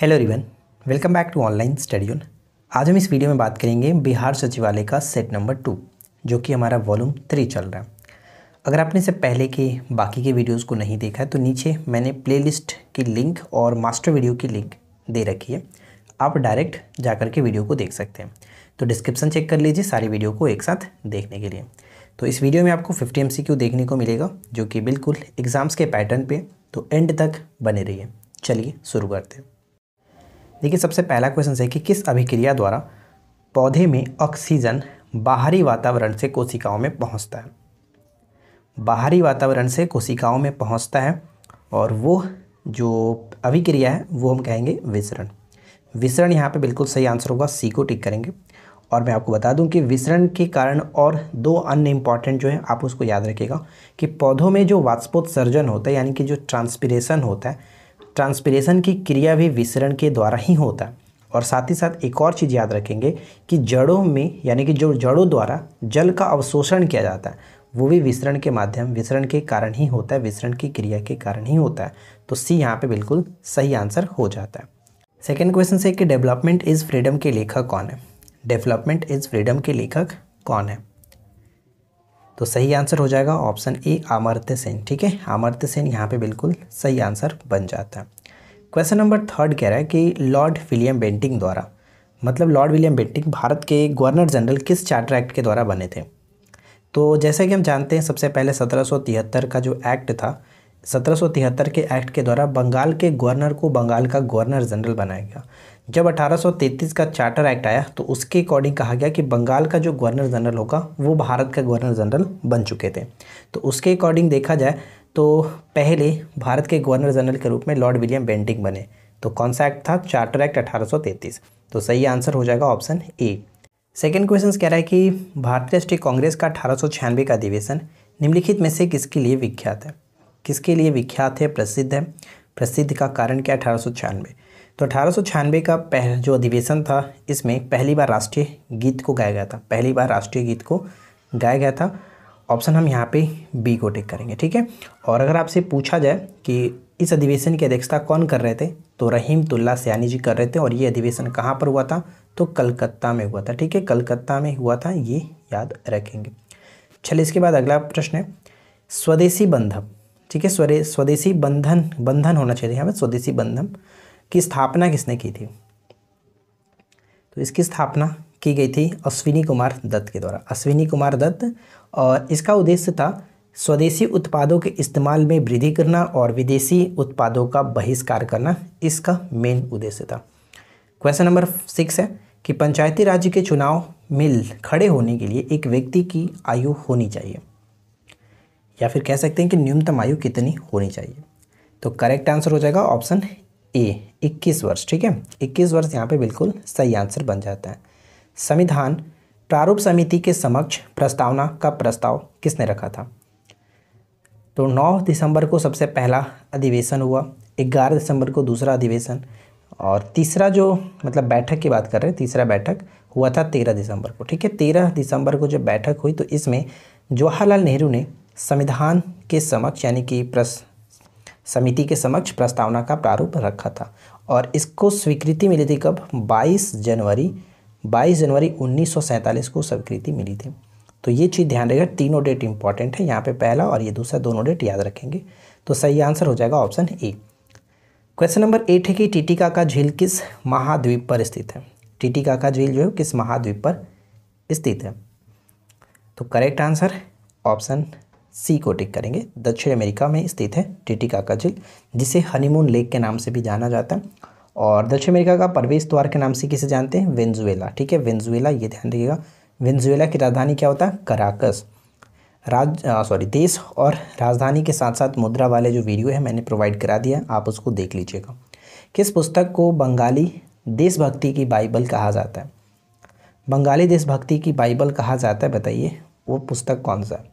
hello रिवन welcome back to online स्टडियन आज हम इस वीडियो में बात करेंगे बिहार सचिवालय का सेट नंबर टू जो कि हमारा वॉल्यूम थ्री चल रहा है अगर आपने इससे पहले के बाकी के वीडियोस को नहीं देखा है तो नीचे मैंने प्लेलिस्ट की लिंक और मास्टर वीडियो की लिंक दे रखी है आप डायरेक्ट जाकर के वीडियो को देख सकते हैं तो डिस्क्रिप्सन चेक कर लीजिए सारी वीडियो को एक साथ देखने के लिए तो इस वीडियो में आपको फिफ्टी एम देखने को मिलेगा जो कि बिल्कुल एग्ज़ाम्स के पैटर्न पर तो एंड तक बने रही चलिए शुरू करते हैं देखिए सबसे पहला क्वेश्चन है कि किस अभिक्रिया द्वारा पौधे में ऑक्सीजन बाहरी वातावरण से कोशिकाओं में पहुंचता है बाहरी वातावरण से कोशिकाओं में पहुंचता है और वो जो अभिक्रिया है वो हम कहेंगे विसरण विसरण यहाँ पे बिल्कुल सही आंसर होगा सी को टिक करेंगे और मैं आपको बता दूं कि विसरण के कारण और दो अन्य इम्पॉर्टेंट जो है आप उसको याद रखिएगा कि पौधों में जो वाष्पोत्सर्जन होता है यानी कि जो ट्रांसपीरेशन होता है ट्रांसपिरेशन की क्रिया भी विसरण के द्वारा ही होता है और साथ ही साथ एक और चीज़ याद रखेंगे कि जड़ों में यानी कि जो जड़ों द्वारा जल का अवशोषण किया जाता है वो भी विसरण के माध्यम विसरण के कारण ही होता है विसरण की क्रिया के कारण ही होता है तो सी यहाँ पे बिल्कुल सही आंसर हो जाता है सेकेंड क्वेश्चन से कि डेवलपमेंट इज़ फ्रीडम के लेखक कौन है डेवलपमेंट इज़ फ्रीडम के लेखक कौन है तो सही आंसर हो जाएगा ऑप्शन ए आमर्त्य सेन ठीक है आमर्त्य सेन यहाँ पे बिल्कुल सही आंसर बन जाता है क्वेश्चन नंबर थर्ड कह रहा है कि लॉर्ड विलियम बेंटिंग द्वारा मतलब लॉर्ड विलियम बेंटिंग भारत के गवर्नर जनरल किस चार्टर एक्ट के द्वारा बने थे तो जैसा कि हम जानते हैं सबसे पहले सत्रह का जो एक्ट था सत्रह के एक्ट के द्वारा बंगाल के गवर्नर को बंगाल का गवर्नर जनरल बनाया गया जब 1833 का चार्टर एक्ट आया तो उसके अकॉर्डिंग कहा गया कि बंगाल का जो गवर्नर जनरल होगा वो भारत का गवर्नर जनरल बन चुके थे तो उसके अकॉर्डिंग देखा जाए तो पहले भारत के गवर्नर जनरल के रूप में लॉर्ड विलियम बेंटिंग बने तो कौन सा एक्ट था चार्टर एक्ट 1833 तो सही आंसर हो जाएगा ऑप्शन ए सेकेंड क्वेश्चन कह रहा है कि भारतीय राष्ट्रीय कांग्रेस का अठारह का अधिवेशन निम्नलिखित में से किसके लिए विख्यात है किसके लिए विख्यात है प्रसिद्ध है प्रसिद्ध का कारण क्या अठारह तो अठारह का पह जो अधिवेशन था इसमें पहली बार राष्ट्रीय गीत को गाया गया था पहली बार राष्ट्रीय गीत को गाया गया था ऑप्शन हम यहाँ पे बी को टिक करेंगे ठीक है और अगर आपसे पूछा जाए कि इस अधिवेशन की अध्यक्षता कौन कर रहे थे तो रहीम तुल्ला सयानी जी कर रहे थे और ये अधिवेशन कहाँ पर हुआ था तो कलकत्ता में हुआ था ठीक है कलकत्ता में हुआ था ये याद रखेंगे चलिए इसके बाद अगला प्रश्न है स्वदेशी बंधन ठीक है स्वदेशी बंधन बंधन होना चाहिए यहाँ पर स्वदेशी बंधन की स्थापना किसने की थी तो इसकी स्थापना की गई थी अश्विनी कुमार दत्त के द्वारा अश्विनी कुमार दत्त और इसका उद्देश्य था स्वदेशी उत्पादों के इस्तेमाल में वृद्धि करना और विदेशी उत्पादों का बहिष्कार करना इसका मेन उद्देश्य था क्वेश्चन नंबर सिक्स है कि पंचायती राज्य के चुनाव में खड़े होने के लिए एक व्यक्ति की आयु होनी चाहिए या फिर कह सकते हैं कि न्यूनतम आयु कितनी होनी चाहिए तो करेक्ट आंसर हो जाएगा ऑप्शन ए 21 वर्ष ठीक है 21 वर्ष यहाँ पे बिल्कुल सही आंसर बन जाता है संविधान प्रारूप समिति के समक्ष प्रस्तावना का प्रस्ताव किसने रखा था तो 9 दिसंबर को सबसे पहला अधिवेशन हुआ 11 दिसंबर को दूसरा अधिवेशन और तीसरा जो मतलब बैठक की बात कर रहे हैं तीसरा बैठक हुआ था 13 दिसंबर को ठीक है 13 दिसंबर को जब बैठक हुई तो इसमें जवाहरलाल नेहरू ने संविधान के समक्ष यानी कि प्रस समिति के समक्ष प्रस्तावना का प्रारूप रखा था और इसको स्वीकृति मिली थी कब 22 जनवरी 22 जनवरी 1947 को स्वीकृति मिली थी तो ये चीज़ ध्यान रखिएगा तीनों डेट इंपॉर्टेंट है यहाँ पे पहला और ये दूसरा दोनों डेट याद रखेंगे तो सही आंसर हो जाएगा option A question number eight है कि टीटिका का झील किस महाद्वीप पर स्थित है टीटिका का झील जो है किस महाद्वीप पर स्थित है तो करेक्ट आंसर ऑप्शन सी को टिक करेंगे दक्षिण अमेरिका में स्थित है टिटिकाका झील जिसे हनीमून लेक के नाम से भी जाना जाता है और दक्षिण अमेरिका का प्रवेश द्वार के नाम से किसे जानते हैं वेंजुएला ठीक है वेंजुएला ये ध्यान रखिएगा वेंजुएला की राजधानी क्या होता है कराकस राज सॉरी देश और राजधानी के साथ साथ मुद्रा वाले जो वीडियो है मैंने प्रोवाइड करा दिया आप उसको देख लीजिएगा किस पुस्तक को बंगाली देशभक्ति की बाइबल कहा जाता है बंगाली देशभक्ति की बाइबल कहा जाता है बताइए वो पुस्तक कौन सा है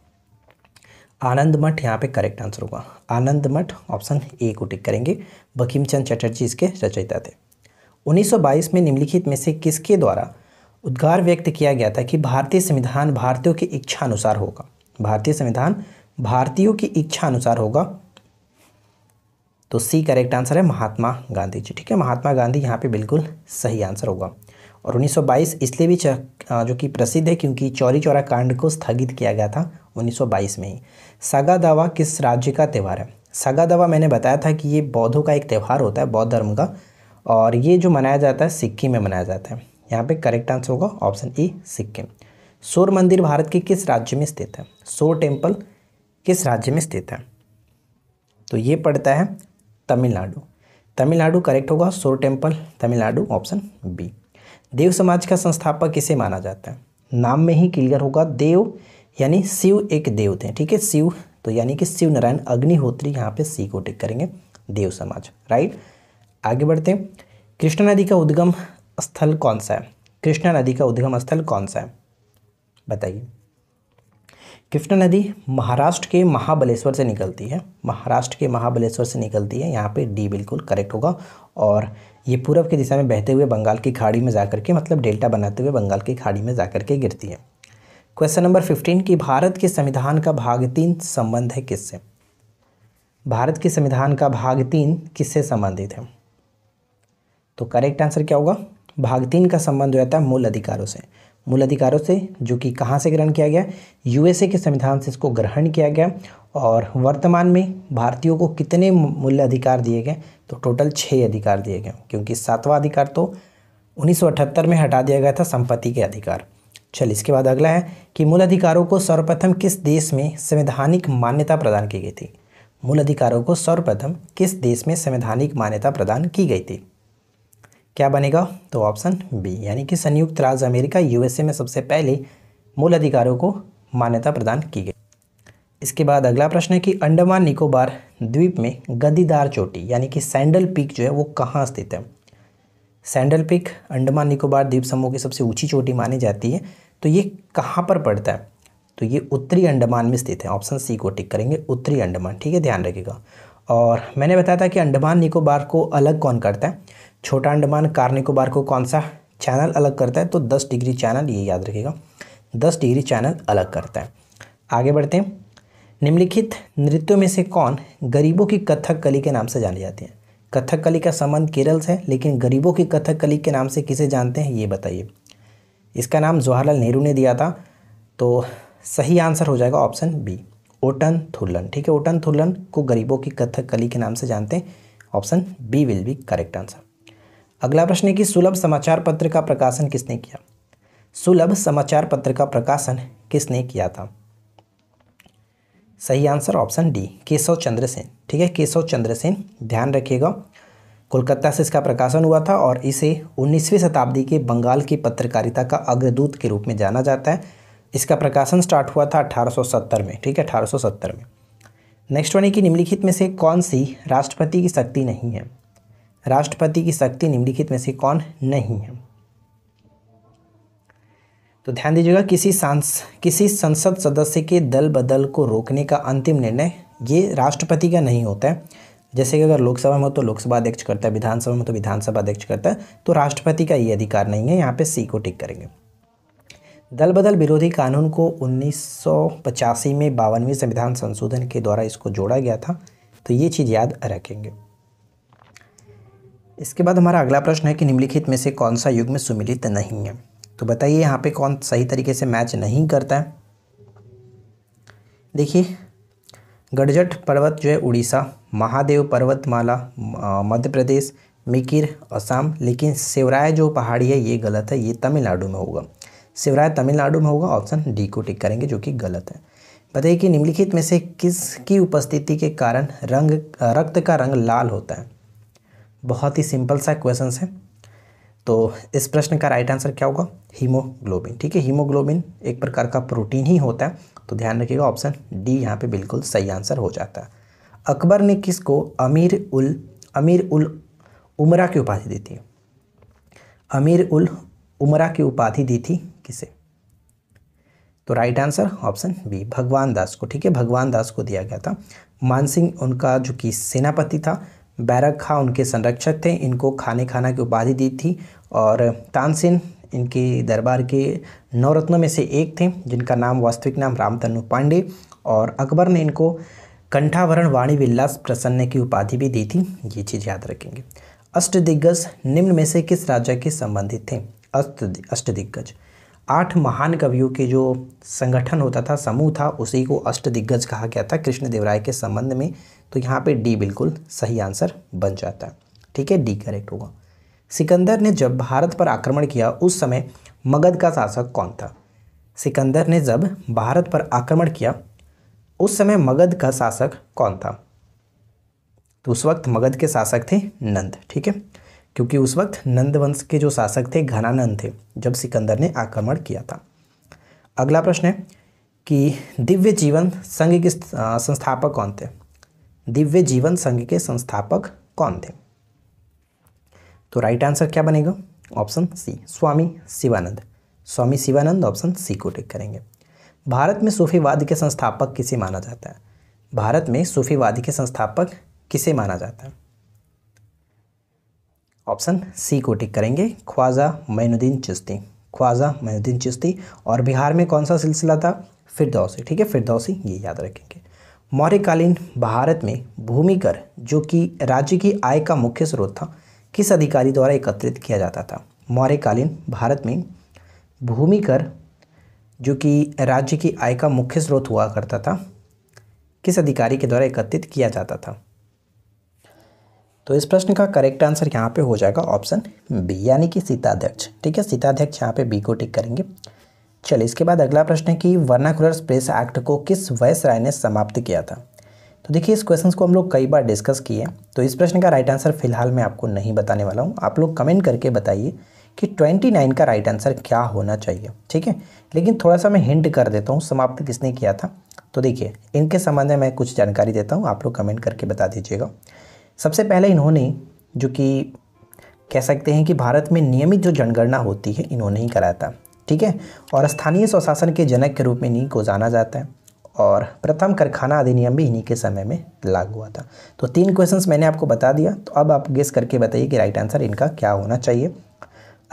आनंद मठ यहाँ पे करेक्ट आंसर होगा आनंद मठ ऑप्शन ए को टिक करेंगे बकीमचंद चटर्जी इसके रचयिता थे 1922 में निम्नलिखित में से किसके द्वारा उद्गार व्यक्त किया गया था कि भारतीय संविधान भारतीयों की इच्छा अनुसार होगा भारतीय संविधान भारतीयों की इच्छा अनुसार होगा तो सी करेक्ट आंसर है महात्मा गांधी जी ठीक है महात्मा गांधी यहाँ पे बिल्कुल सही आंसर होगा और 1922 इसलिए भी जो कि प्रसिद्ध है क्योंकि चौरी चौरा कांड को स्थगित किया गया था 1922 में ही सगा दावा किस राज्य का त्यौहार है सगा दावा मैंने बताया था कि ये बौद्धों का एक त्यौहार होता है बौद्ध धर्म का और ये जो मनाया जाता है सिक्किम में मनाया जाता है यहाँ पर करेक्ट आंसर होगा ऑप्शन ई सिक्किम सोर मंदिर भारत के किस राज्य में स्थित है सोर टेम्पल किस राज्य में स्थित है तो ये पड़ता है तमिलनाडु तमिलनाडु करेक्ट होगा shore temple Tamil Nadu option B Dev Samaj का संस्थापक किसे माना जाता है नाम में ही क्लियर होगा देव यानी शिव एक देव थे ठीक है शिव तो यानी कि शिव नारायण अग्निहोत्री यहाँ पे सी को टिक करेंगे देव समाज राइट आगे बढ़ते हैं कृष्णा नदी का उद्गम स्थल कौन सा है कृष्णा नदी का उद्गम स्थल कौन सा है बताइए कृष्णा नदी महाराष्ट्र के महाबलेश्वर से निकलती है महाराष्ट्र के महाबलेश्वर से निकलती है यहाँ पे डी बिल्कुल करेक्ट होगा और ये पूर्व की दिशा में बहते हुए बंगाल की खाड़ी में जाकर के मतलब डेल्टा बनाते हुए बंगाल की खाड़ी में जाकर के गिरती है क्वेश्चन नंबर फिफ्टीन की भारत के संविधान का भाग तीन संबंध है किससे भारत के संविधान का भाग तीन किससे संबंधित है तो करेक्ट आंसर क्या होगा भाग तीन का संबंध हो जाता है मूल अधिकारों से मूल अधिकारों से जो कि कहाँ से ग्रहण किया गया यूएसए के संविधान से इसको ग्रहण किया गया और वर्तमान में भारतीयों को कितने मूल अधिकार दिए गए तो टोटल छः अधिकार दिए गए क्योंकि सातवां अधिकार तो 1978 में हटा दिया गया था संपत्ति के अधिकार चलिए इसके बाद अगला है कि मूल अधिकारों को सर्वप्रथम किस देश में संवैधानिक मान्यता प्रदान की गई थी मूल अधिकारों को सर्वप्रथम किस देश में संवैधानिक मान्यता प्रदान की गई थी क्या बनेगा तो ऑप्शन बी यानी कि संयुक्त राज्य अमेरिका यूएसए में सबसे पहले मूल अधिकारों को मान्यता प्रदान की गई इसके बाद अगला प्रश्न है कि अंडमान निकोबार द्वीप में गद्दीदार चोटी यानी कि सैंडल पीक जो है वो कहाँ स्थित है सैंडल पीक अंडमान निकोबार द्वीप समूह की सबसे ऊंची चोटी मानी जाती है तो ये कहाँ पर पड़ता है तो ये उत्तरी अंडमान में स्थित है ऑप्शन सी को टिक करेंगे उत्तरी अंडमान ठीक है ध्यान रखिएगा और मैंने बताया था कि अंडमान निकोबार को अलग कौन करता है छोटा अंडमान कार निकोबार को कौन सा चैनल अलग करता है तो दस डिग्री चैनल ये याद रखिएगा दस डिग्री चैनल अलग करता है आगे बढ़ते हैं निम्नलिखित नृत्यों में से कौन गरीबों की कथक कली के नाम से जानी जाती है कथक कली का संबंध केरल से है लेकिन गरीबों की कथक कली के नाम से किसे जानते हैं ये बताइए इसका नाम जवाहरलाल नेहरू ने दिया था तो सही आंसर हो जाएगा ऑप्शन बी ओटन थुल्लन ठीक है ओटन थुल्लन को गरीबों की कथक कली के नाम से जानते हैं option B will be correct answer अगला प्रश्न है कि सुलभ समाचार पत्र का प्रकाशन किसने किया सुलभ समाचार पत्र का प्रकाशन किसने किया था सही answer option D Keshav Chandra Sen ठीक है केशव चंद्र सेन ध्यान रखिएगा कोलकाता से इसका प्रकाशन हुआ था और इसे 19वीं शताब्दी के बंगाल की पत्रकारिता का अग्रदूत के रूप में जाना जाता है इसका प्रकाशन स्टार्ट हुआ था 1870 में ठीक है 1870 में नेक्स्ट वन है कि निम्नलिखित में से कौन सी राष्ट्रपति की शक्ति नहीं है राष्ट्रपति की शक्ति निम्नलिखित में से कौन नहीं है तो ध्यान दीजिएगा किसी सांस किसी संसद सदस्य के दल बदल को रोकने का अंतिम निर्णय ये राष्ट्रपति का नहीं होता है जैसे कि अगर लोकसभा में हो तो लोकसभा अध्यक्ष करता है विधानसभा में तो विधानसभा अध्यक्ष करता है तो राष्ट्रपति का ये अधिकार नहीं है यहाँ पे सी को टिक करेंगे दल बदल विरोधी कानून को उन्नीस में बावनवीं संविधान संशोधन के द्वारा इसको जोड़ा गया था तो ये चीज़ याद रखेंगे इसके बाद हमारा अगला प्रश्न है कि निम्नलिखित में से कौन सा युग में सुमिलित नहीं है तो बताइए यहाँ पे कौन सही तरीके से मैच नहीं करता है देखिए गड़जट पर्वत जो है उड़ीसा महादेव पर्वतमाला मध्य प्रदेश मिकिर असम लेकिन शिवराय जो पहाड़ी है ये गलत है ये तमिलनाडु में होगा शिवराय तमिलनाडु में होगा ऑप्शन डी को टिक करेंगे जो कि गलत है बताइए कि निम्नलिखित में से किसकी उपस्थिति के कारण रंग रक्त का रंग लाल होता है बहुत ही सिंपल सा क्वेश्चन है तो इस प्रश्न का राइट आंसर क्या होगा हीमोग्लोबिन ठीक है हीमोग्लोबिन एक प्रकार का प्रोटीन ही होता है तो ध्यान रखिएगा ऑप्शन डी यहाँ पे बिल्कुल सही आंसर हो जाता है अकबर ने किसको अमीर उल अमीर उल उमरा की उपाधि दी थी अमीर उल उमरा की उपाधि दी थी किसे तो राइट आंसर ऑप्शन बी भगवान दास को ठीक है भगवान दास को दिया गया था मानसिंह उनका जो कि सेनापति था बैरक खां उनके संरक्षक थे इनको खाने खाना की उपाधि दी थी और तानसेन इनके दरबार के नवरत्नों में से एक थे जिनका नाम वास्तविक नाम रामतनु पांडे और अकबर ने इनको कंठाभरण वाणी विलास प्रसन्न की उपाधि भी दी थी ये चीज़ याद रखेंगे अष्ट दिग्गज निम्न में से किस राजा के संबंधित थे अष्ट अष्ट दिग्गज आठ महान कवियों के जो संगठन होता था समूह था उसी को अष्ट दिग्गज कहा गया था कृष्णदेव राय के संबंध में तो यहाँ पे डी बिल्कुल सही आंसर बन जाता है ठीक है डी करेक्ट होगा सिकंदर ने जब भारत पर आक्रमण किया उस समय मगध का शासक कौन था सिकंदर ने जब भारत पर आक्रमण किया उस समय मगध का शासक कौन था तो उस वक्त मगध के शासक थे नंद ठीक है क्योंकि उस वक्त नंद वंश के जो शासक थे घनानंद थे जब सिकंदर ने आक्रमण किया था अगला प्रश्न है कि दिव्य जीवन संघ के संस्थापक कौन थे दिव्य जीवन संघ के संस्थापक कौन थे तो राइट आंसर क्या बनेगा option C Swami Shivanand Swami Shivanand option C को टिक करेंगे भारत में सूफीवाद के संस्थापक किसे माना जाता है भारत में सूफीवाद के संस्थापक किसे माना जाता है ऑप्शन सी को टिक करेंगे ख्वाजा मैनुद्दीन चिश्ती ख्वाजा मैनुद्दीन चिश्ती और बिहार में कौन सा सिलसिला था फिरदौसी ठीक है फिरदौसी ये याद रखेंगे मौर्यकालीन भारत में भूमि कर जो कि राज्य की आय का मुख्य स्रोत था किस अधिकारी द्वारा एकत्रित किया जाता था मौर्यकालीन भारत में भूमि कर जो कि राज्य की आय का मुख्य स्रोत हुआ करता था किस अधिकारी के द्वारा एकत्रित किया जाता था तो इस प्रश्न का करेक्ट आंसर यहाँ पे हो जाएगा ऑप्शन बी यानी कि सीताध्यक्ष ठीक है सीताध्यक्ष यहाँ पे बी को टिक करेंगे चलिए इसके बाद अगला प्रश्न है कि वर्नाकुलर स्पेस एक्ट को किस राय ने समाप्त किया था तो देखिए इस क्वेश्चन को हम लोग कई बार डिस्कस किए तो इस प्रश्न का राइट आंसर फिलहाल मैं आपको नहीं बताने वाला हूँ आप लोग कमेंट करके बताइए कि 29 का राइट आंसर क्या होना चाहिए ठीक है लेकिन थोड़ा सा मैं हिंट कर देता हूँ समाप्त किसने किया था तो देखिए इनके संबंध में मैं कुछ जानकारी देता हूँ आप लोग कमेंट करके बता दीजिएगा सबसे पहले इन्होंने जो कि कह सकते हैं कि भारत में नियमित जो जनगणना होती है इन्होंने ही कराया था ठीक है और स्थानीय स्वशासन के जनक के रूप में इन्हीं को जाना जाता है और प्रथम कारखाना अधिनियम भी इन्हीं के समय में लागू हुआ था तो तीन क्वेश्चंस मैंने आपको बता दिया तो अब आप गेस करके बताइए कि राइट आंसर इनका क्या होना चाहिए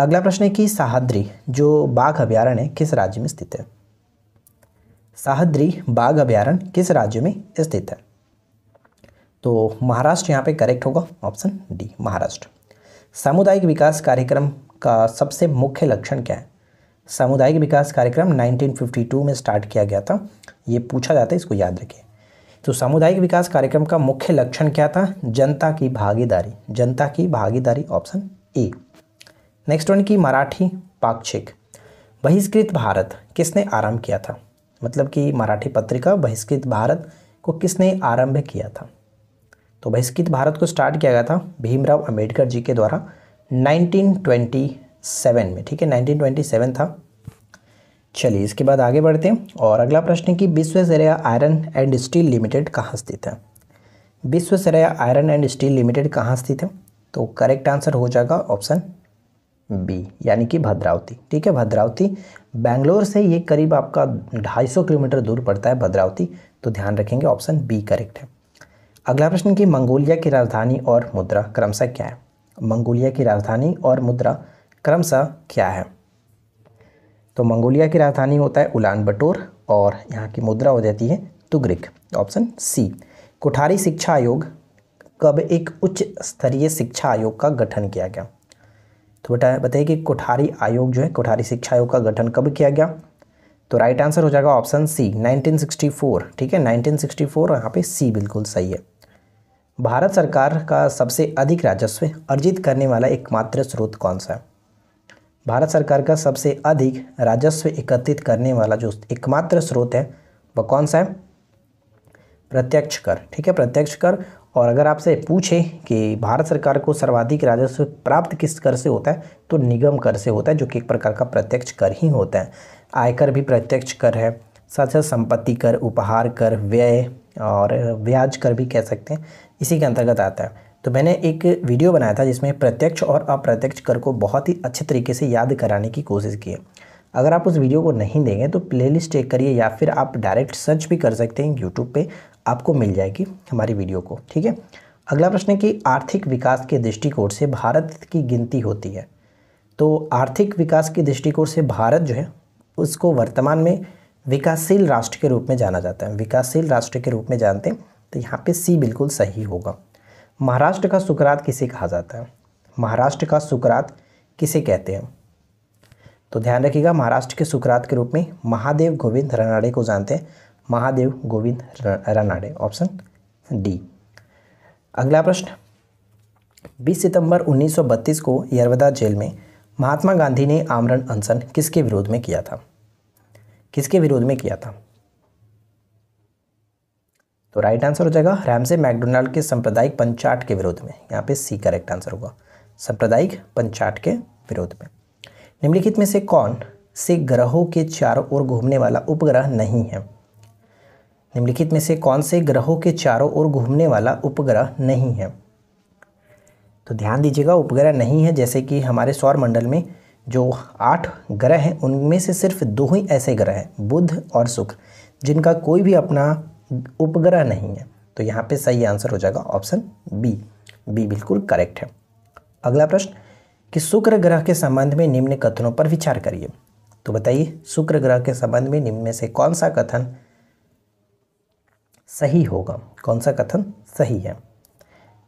अगला प्रश्न है कि साहद्री जो बाघ अभ्यारण्य किस राज्य में स्थित है साहद्री बाघ अभ्यारण्य किस राज्य में स्थित है तो महाराष्ट्र यहाँ पे करेक्ट होगा ऑप्शन डी महाराष्ट्र सामुदायिक विकास कार्यक्रम का सबसे मुख्य लक्षण क्या है सामुदायिक विकास कार्यक्रम 1952 में स्टार्ट किया गया था ये पूछा जाता है इसको याद रखिए तो सामुदायिक विकास कार्यक्रम का मुख्य लक्षण क्या था जनता की भागीदारी जनता की भागीदारी ऑप्शन ए नेक्स्ट वन की मराठी पाक्षिक बहिष्कृत भारत किसने आरंभ किया था मतलब कि मराठी पत्रिका बहिष्कृत भारत को किसने आरंभ किया था तो बहिष्कृत तो भारत को स्टार्ट किया गया था भीमराव अम्बेडकर जी के द्वारा 1927 में ठीक है 1927 था चलिए इसके बाद आगे बढ़ते हैं और अगला प्रश्न है कि Visvesvaraya iron and steel limited कहाँ स्थित है Visvesvaraya iron and steel limited कहाँ स्थित है तो करेक्ट आंसर हो जाएगा ऑप्शन बी यानी कि भद्रावती ठीक है भद्रावती बैंगलोर से ये करीब आपका 250 किलोमीटर दूर पड़ता है भद्रावती तो ध्यान रखेंगे ऑप्शन बी करेक्ट है अगला प्रश्न कि मंगोलिया की राजधानी और मुद्रा क्रमशः क्या है मंगोलिया की राजधानी और मुद्रा क्रमशः क्या है तो मंगोलिया की राजधानी होता है उलान बटोर और यहाँ की मुद्रा हो जाती है तुग्रिक ऑप्शन सी कोठारी शिक्षा आयोग कब एक उच्च स्तरीय शिक्षा आयोग का गठन किया गया तो बेटा बताइए कि कोठारी आयोग जो है कोठारी शिक्षा आयोग का गठन कब किया गया तो राइट आंसर हो जाएगा ऑप्शन सी 1964 ठीक है 1964 सिक्सटी फोर यहाँ पर सी बिल्कुल सही है भारत सरकार का सबसे अधिक राजस्व अर्जित करने वाला एकमात्र स्रोत कौन सा है भारत सरकार का सबसे अधिक राजस्व एकत्रित करने वाला जो एकमात्र स्रोत है वह कौन सा है प्रत्यक्ष कर ठीक है प्रत्यक्ष कर और अगर आपसे पूछे कि भारत सरकार को सर्वाधिक राजस्व प्राप्त किस कर से होता है तो निगम कर से होता है जो कि एक प्रकार का प्रत्यक्ष कर ही होता है आयकर भी प्रत्यक्ष कर है साथ साथ संपत्ति कर उपहार कर व्यय और ब्याज कर भी कह सकते हैं इसी के अंतर्गत आता है तो मैंने एक वीडियो बनाया था जिसमें प्रत्यक्ष और अप्रत्यक्ष कर को बहुत ही अच्छे तरीके से याद कराने की कोशिश की है अगर आप उस वीडियो को नहीं देंगे तो प्लेलिस्ट चेक करिए या फिर आप डायरेक्ट सर्च भी कर सकते हैं यूट्यूब पे आपको मिल जाएगी हमारी वीडियो को ठीक है अगला प्रश्न है कि आर्थिक विकास के दृष्टिकोण से भारत की गिनती होती है तो आर्थिक विकास के दृष्टिकोण से भारत जो है उसको वर्तमान में विकासशील राष्ट्र के रूप में जाना जाता है विकासशील राष्ट्र के रूप में जानते हैं तो यहाँ पे सी बिल्कुल सही होगा महाराष्ट्र का सुकरात किसे कहा जाता है महाराष्ट्र का सुकरात किसे कहते हैं तो ध्यान रखिएगा महाराष्ट्र के सुकरात के रूप में महादेव गोविंद रनाड़े को जानते हैं महादेव गोविंद रनाड़े ऑप्शन डी अगला प्रश्न 20 सितंबर 1932 को यरवदा जेल में महात्मा गांधी ने आमरण अनशन किसके विरोध में किया था किसके विरोध में किया था तो राइट आंसर हो जाएगा रैमसे मैकडोनाल्ड के सांप्रदायिक पंचाट के विरोध में यहाँ पे सी करेक्ट आंसर होगा सांप्रदायिक पंचाट के विरोध में निम्नलिखित में से कौन से ग्रहों के चारों ओर घूमने वाला उपग्रह नहीं है निम्नलिखित में से कौन से ग्रहों के चारों ओर घूमने वाला उपग्रह नहीं है तो ध्यान दीजिएगा उपग्रह नहीं है जैसे कि हमारे सौर मंडल में जो आठ ग्रह हैं उनमें से सिर्फ दो ही ऐसे ग्रह हैं बुध और शुक्र जिनका कोई भी अपना उपग्रह नहीं है तो यहाँ पे सही आंसर हो जाएगा ऑप्शन बी बी बिल्कुल करेक्ट है अगला प्रश्न कि शुक्र ग्रह के संबंध में निम्न कथनों पर विचार करिए तो बताइए शुक्र ग्रह के संबंध में निम्न में से कौन सा कथन सही होगा कौन सा कथन सही है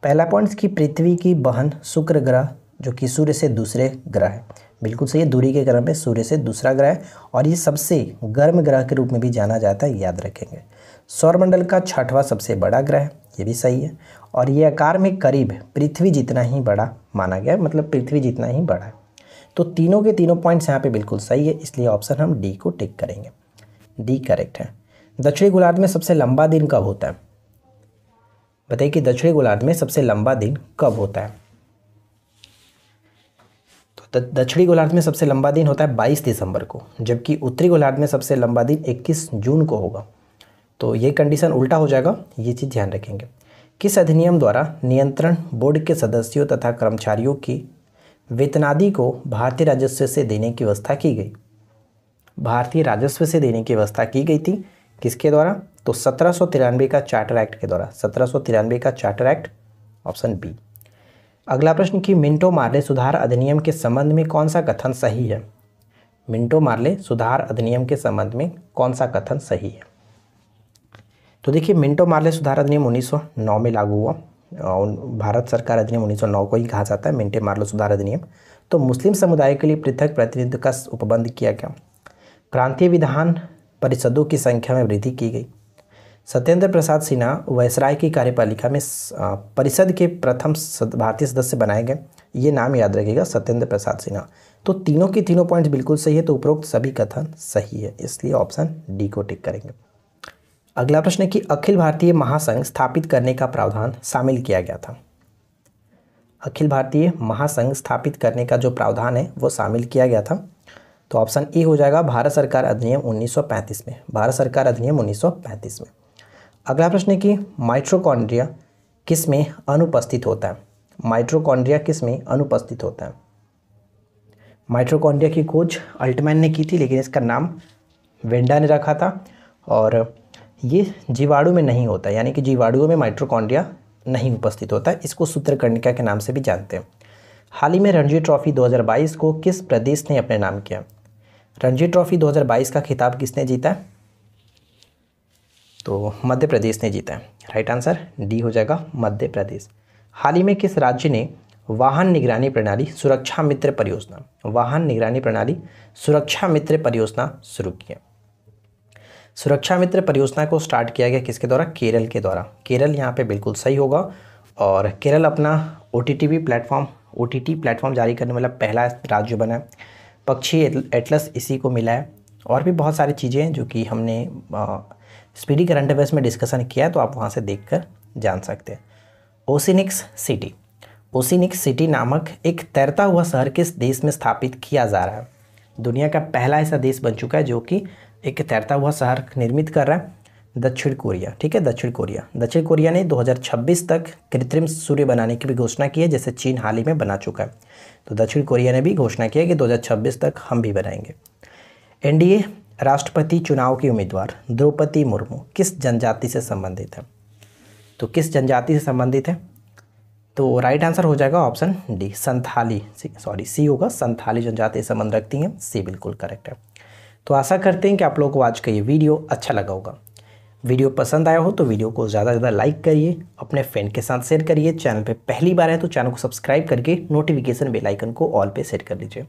पहला पॉइंट कि पृथ्वी की बहन शुक्र ग्रह जो कि सूर्य से दूसरे ग्रह है बिल्कुल सही है दूरी के क्रम में सूर्य से दूसरा ग्रह है और ये सबसे गर्म ग्रह के रूप में भी जाना जाता है याद रखेंगे सौरमंडल का छठवां सबसे बड़ा ग्रह ये भी सही है और ये आकार में करीब पृथ्वी जितना ही बड़ा माना गया मतलब पृथ्वी जितना ही बड़ा है तो तीनों के तीनों पॉइंट्स यहाँ पे बिल्कुल सही है इसलिए ऑप्शन हम डी को टिक करेंगे डी करेक्ट है दक्षिणी गोलार्ध में सबसे लंबा दिन कब होता है बताइए कि दक्षिणी गोलार्ध में सबसे लंबा दिन कब होता है तो दक्षिणी गोलार्ध में सबसे लंबा दिन होता है 22 दिसंबर को जबकि उत्तरी गोलार्ध में सबसे लंबा दिन 21 जून को होगा तो ये कंडीशन उल्टा हो जाएगा ये चीज़ ध्यान रखेंगे किस अधिनियम द्वारा नियंत्रण बोर्ड के सदस्यों तथा कर्मचारियों की वेतनादि को भारतीय राजस्व से देने की व्यवस्था की गई भारतीय राजस्व से देने की व्यवस्था की गई थी किसके द्वारा तो सत्रह का चार्टर एक्ट के द्वारा सत्रह का चार्टर एक्ट ऑप्शन बी अगला प्रश्न कि मिंटो मार्ले सुधार अधिनियम के संबंध में कौन सा कथन सही है मिंटो मार्ले सुधार अधिनियम के संबंध में कौन सा कथन सही है तो देखिए मिंटो मार्ले सुधार अधिनियम 1909 में लागू हुआ और भारत सरकार अधिनियम 1909 को ही कहा जाता है मिंटे मार्ले सुधार अधिनियम तो मुस्लिम समुदाय के लिए पृथक प्रतिनिधित्व का उपबंध किया गया क्रांति विधान परिषदों की संख्या में वृद्धि की गई सत्येंद्र प्रसाद सिन्हा वैसराय की कार्यपालिका में परिषद के प्रथम भारतीय सदस्य बनाए गए ये नाम याद रखेगा सत्येंद्र प्रसाद सिन्हा तो तीनों की तीनों पॉइंट्स बिल्कुल सही है तो उपरोक्त सभी कथन सही है इसलिए ऑप्शन डी को टिक करेंगे अगला प्रश्न है कि अखिल भारतीय महासंघ स्थापित करने का प्रावधान शामिल किया गया था अखिल भारतीय महासंघ स्थापित करने का जो प्रावधान है वो शामिल किया गया था तो ऑप्शन ए हो जाएगा भारत सरकार अधिनियम 1935 में भारत सरकार अधिनियम 1935 में अगला प्रश्न है कि माइट्रोकॉन्ड्रिया किस में अनुपस्थित होता है माइट्रोकॉन्ड्रिया किस में अनुपस्थित होता है माइट्रोकॉन्ड्रिया की खोज अल्टमैन ने की थी लेकिन इसका नाम वेंडा ने रखा था और ये जीवाणु में नहीं होता यानी कि जीवाणुओं में माइट्रोकॉन्ड्रिया नहीं उपस्थित होता इसको सूत्रकर्णिका के नाम से भी जानते हैं हाल ही में रणजी ट्रॉफी 2022 को किस प्रदेश ने अपने नाम किया रणजी ट्रॉफी 2022 का खिताब किसने जीता तो मध्य प्रदेश ने जीता है राइट आंसर डी हो जाएगा मध्य प्रदेश हाल ही में किस राज्य ने वाहन निगरानी प्रणाली सुरक्षा मित्र परियोजना वाहन निगरानी प्रणाली सुरक्षा मित्र परियोजना शुरू की है सुरक्षा मित्र परियोजना को स्टार्ट किया गया किसके द्वारा केरल के द्वारा केरल यहाँ पे बिल्कुल सही होगा और केरल अपना ओ टी टी वी platform O T T platform जारी करने वाला पहला राज्य बना है पक्षी एटलस इसी को मिला है और भी बहुत सारी चीज़ें हैं जो कि हमने आ, स्पीडी करंट अफेयर्स में डिस्कशन किया है तो आप वहाँ से देख कर जान सकते हैं ओसिनिक्स सिटी ओसिनिक्स सिटी नामक एक तैरता हुआ शहर किस देश में स्थापित किया जा रहा है दुनिया का पहला ऐसा देश बन चुका है जो कि एक तैरता हुआ शहर निर्मित कर रहा है दक्षिण कोरिया ठीक है दक्षिण कोरिया दक्षिण कोरिया ने 2026 तक कृत्रिम सूर्य बनाने की भी घोषणा की है जैसे चीन हाल ही में बना चुका है तो दक्षिण कोरिया ने भी घोषणा किया कि 2026 तक हम भी बनाएंगे एनडीए राष्ट्रपति चुनाव की उम्मीदवार द्रौपदी मुर्मू किस जनजाति से संबंधित है तो किस जनजाति से संबंधित है तो राइट आंसर हो जाएगा option D Santhali sorry C होगा संथाली जनजाति संबंध रखती हैं सी बिल्कुल करेक्ट है तो आशा करते हैं कि आप लोगों को आज का ये वीडियो अच्छा लगा होगा वीडियो पसंद आया हो तो वीडियो को ज़्यादा से ज़्यादा लाइक करिए अपने फ्रेंड के साथ शेयर करिए चैनल पे पहली बार है तो चैनल को सब्सक्राइब करके नोटिफिकेशन बेल आइकन को ऑल पे सेट कर लीजिए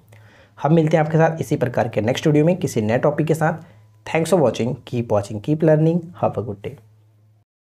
हम मिलते हैं आपके साथ इसी प्रकार के नेक्स्ट वीडियो में किसी नए टॉपिक के साथ thanks for watching keep watching keep learning have a good day